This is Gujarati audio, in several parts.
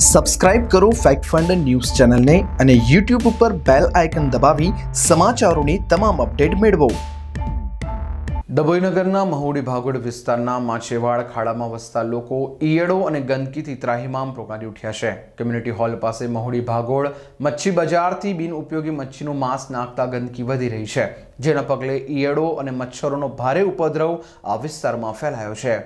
સબસ્ક્રાઇબ કરો ફેક્ટ ફંડ ન્યૂઝ ચેનલને અને યુટ્યુબ ઉપર બેલ આઇકન દબાવી સમાચારોની તમામ અપડેટ મેળવો ડભોઈનગરના મહુડી ભાગોડ વિસ્તારના માછેવાડ ખાડામાં વસતા લોકો ઈયળો અને ગંદકીથી ત્રાહિમામ પોકારી ઉઠ્યા છે કમ્યુનિટી હોલ પાસે મહુડી ભાગોળ મચ્છી બજારથી બિનઉપયોગી મચ્છીનું માંસ નાખતા ગંદકી વધી રહી છે જેના પગલે ઈયળો અને મચ્છરોનો ભારે ઉપદ્રવ આ વિસ્તારમાં ફેલાયો છે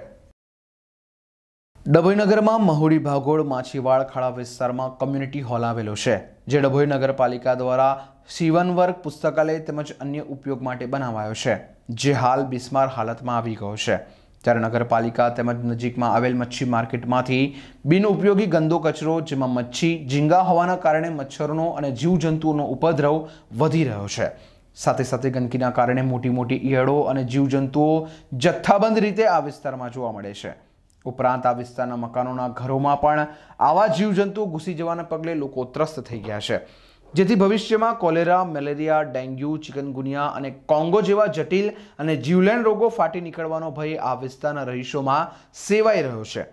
ડભોઈનગરમાં મહુડી ભાગોળ માછીવાડ ખાડા વિસ્તારમાં કમ્યુનિટી હોલ આવેલો છે જે ડભોઈ નગરપાલિકા દ્વારા શિવનવર્ગ પુસ્તકાલય તેમજ અન્ય ઉપયોગ માટે બનાવાયો છે જે હાલ બિસ્માર હાલતમાં આવી ગયો છે ત્યારે નગરપાલિકા તેમજ નજીકમાં આવેલ મચ્છી માર્કેટમાંથી બિનઉપયોગી ગંદો કચરો જેમાં મચ્છી ઝીંગા હોવાના કારણે મચ્છરનો અને જીવજંતુઓનો ઉપદ્રવ વધી રહ્યો છે સાથે સાથે ગંદકીના કારણે મોટી મોટી ઈયળો અને જીવજંતુઓ જથ્થાબંધ રીતે આ વિસ્તારમાં જોવા મળે છે ઉપરાંત આ વિસ્તારના મકાનોના ઘરોમાં પણ આવા જીવજંતુઓ ઘૂસી જવાના પગલે લોકો ત્રસ્ત થઈ ગયા છે જેથી ભવિષ્યમાં કોલેરા મેલેરિયા ડેન્ગ્યુ ચિકનગુનિયા અને કોંગો જેવા જટિલ અને જીવલેણ રોગો ફાટી નીકળવાનો ભય આ વિસ્તારના રહીશોમાં સેવાઈ રહ્યો છે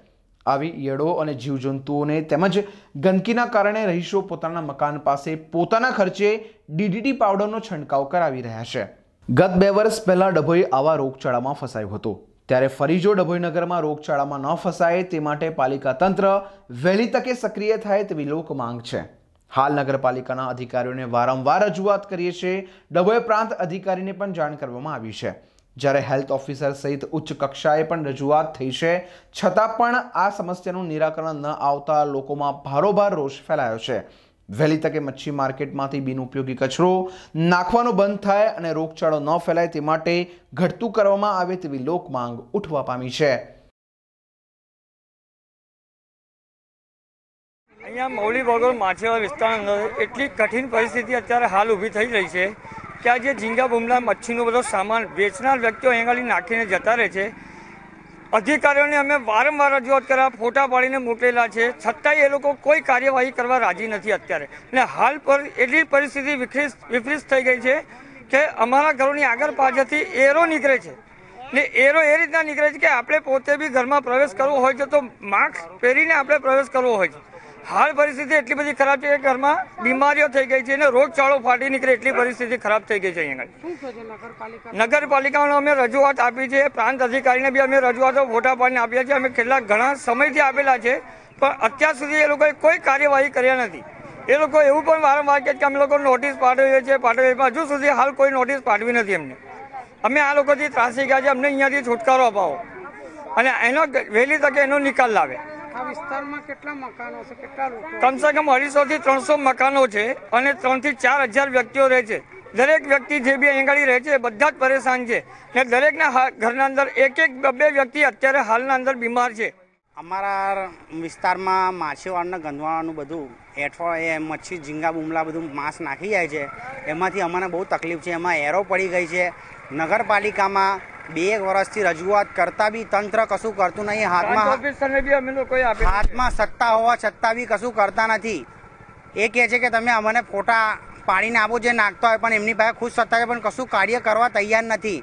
આવી ઈયળો અને જીવજંતુઓને તેમજ ગંદકીના કારણે રહીશો પોતાના મકાન પાસે પોતાના ખર્ચે ડીડીટી પાવડરનો છંટકાવ કરાવી રહ્યા છે ગત બે વર્ષ પહેલાં ડભોઈ આવા રોગચાળામાં ફસાયો હતો ત્યારે ફરી જો ડભોઈનગરમાં રોગચાળામાં ન ફસાય તે માટે પાલિકા તંત્ર વહેલી તકે સક્રિય થાય તેવી લોક માંગ છે હાલ નગરપાલિકાના અધિકારીઓને વારંવાર રજૂઆત કરીએ છીએ ડભોઈ પ્રાંત અધિકારીને પણ જાણ કરવામાં આવી છે જ્યારે હેલ્થ ઓફિસર સહિત ઉચ્ચ કક્ષાએ પણ રજૂઆત થઈ છે છતાં પણ આ સમસ્યાનું નિરાકરણ ન આવતા લોકોમાં ભારોભાર રોષ ફેલાયો છે વહેલી તકે મચ્છી માર્કેટમાંથી બિનઉપયોગી કચરો નાખવાનો બંધ થાય અને રોગચાળો ન ફેલાય તે માટે ઘટતું કરવામાં આવે તેવી લોકમાંગ ઉઠવા પામી છે અહીંયા મૌલી બોરગોળ માછીવાળા વિસ્તારની અંદર એટલી કઠિન પરિસ્થિતિ અત્યારે હાલ ઊભી થઈ રહી છે કે આ જે ઝીંગા બુમલા મચ્છીનો બધો સામાન વેચનાર વ્યક્તિઓ અહીંયા નાખીને જતા રહે છે અધિકારીઓને અમે વારંવાર રજૂઆત કર્યા ફોટા પાડીને મોકલેલા છે છતાંય એ લોકો કોઈ કાર્યવાહી કરવા રાજી નથી અત્યારે અને હાલ પર એટલી પરિસ્થિતિ વિખરીત વિપરીત થઈ ગઈ છે કે અમારા ઘરોની આગળ પાછળથી એરો નીકળે છે ને એરો એ રીતના નીકળે છે કે આપણે પોતે બી ઘરમાં પ્રવેશ કરવો હોય છે તો માસ્ક પહેરીને આપણે પ્રવેશ કરવો હોય છે હાલ પરિસ્થિતિ એટલી બધી ખરાબ છે કે ઘરમાં બીમારીઓ થઈ ગઈ છે અને રોગચાળો ફાટી નીકળે એટલી પરિસ્થિતિ ખરાબ થઈ ગઈ છે અહીંયા નગરપાલિકાને અમે રજૂઆત આપી છે પ્રાંત અધિકારીને બી અમે રજૂઆતો ફોટા પાડીને આપ્યા છે અમે કેટલાક ઘણા સમયથી આપેલા છે પણ અત્યાર સુધી એ લોકોએ કોઈ કાર્યવાહી કર્યા નથી એ લોકો એવું પણ વારંવાર કે અમે લોકો નોટિસ પાઠવીએ છીએ પાઠવીએ હજુ સુધી હાલ કોઈ નોટિસ પાઠવી નથી અમને અમે આ લોકોથી ત્રાસી ગયા છે અમને અહીંયાથી છુટકારો અપાવો અને એનો વહેલી તકે એનો નિકાલ લાવે કમસે કમ અઢીસો થી ત્રણસો મકાનો છે અને ત્રણ ચાર હજાર વ્યક્તિઓ રહે છે દરેક વ્યક્તિ જે બી અહીંયા રહે છે બધા જ પરેશાન છે ને દરેકના ઘરના અંદર એક એક બે વ્યક્તિ અત્યારે હાલના અંદર બીમાર છે અમારા વિસ્તારમાં માછીવાડના ગંધવાળાનું બધું એઠવા એ મચ્છી ઝીંગા બુમલા બધું માંસ નાખી જાય છે એમાંથી અમારે બહુ તકલીફ છે એમાં એરો પડી ગઈ છે નગરપાલિકામાં બે એક વર્ષથી રજૂઆત કરતા બી તંત્ર કશું કરતું નહીં હાથમાં હાથમાં સત્તા હોવા છતાં બી કશું કરતા નથી એ કહે છે કે તમે અમને ફોટા પાડીને આપો જે નાખતા હોય પણ એમની પાસે ખુશ સત્તા છે પણ કશું કાર્ય કરવા તૈયાર નથી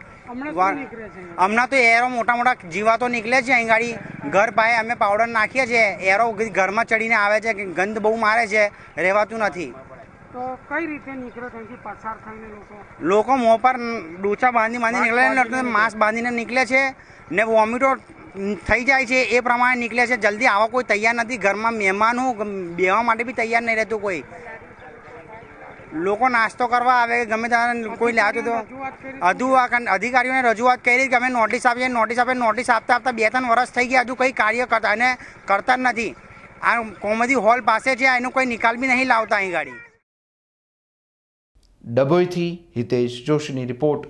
હમણાં તો એરો મોટા મોટા જીવાતો નીકળે છે અહીં ગાડી ઘર પાસે અમે પાવડર નાખીએ છીએ એરો ઘરમાં ચડીને આવે છે કે ગંધ બહુ મારે છે રહેવાતું નથી તો કઈ રીતે લોકો મોં પર ડોચા બાંધી બાંધી નીકળે ને માસ્ક બાંધીને નીકળે છે ને વોમિટો થઈ જાય છે એ પ્રમાણે નીકળે છે જલ્દી આવા કોઈ તૈયાર નથી ઘરમાં મહેમાનો બેવા માટે બી તૈયાર નહીં રહેતું કોઈ લોકો નાસ્તો કરવા આવે ગમે ત્યારે કોઈ લેતું તો હજુ અધિકારીઓને રજૂઆત કરી કે અમે નોટિસ આપીએ નોટિસ આપીએ નોટિસ આપતા આપતા બે ત્રણ વર્ષ થઈ ગયા હજુ કંઈ કાર્ય કરતા અને કરતા જ નથી આ કોમેડી હોલ પાસે છે એનો કોઈ નિકાલ બી નહીં લાવતા અહીં ગાડી ડભોઈથી હિતેશ જોશીની રિપોર્ટ